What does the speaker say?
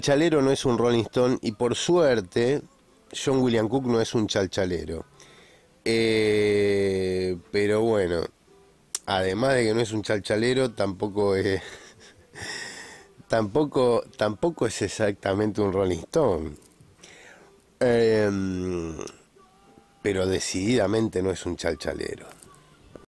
chalchalero no es un Rolling Stone y por suerte John William Cook no es un chalchalero. Eh, pero bueno, además de que no es un chalchalero, tampoco es... tampoco, tampoco es exactamente un Rolling Stone. Em, pero decididamente no es un chalchalero.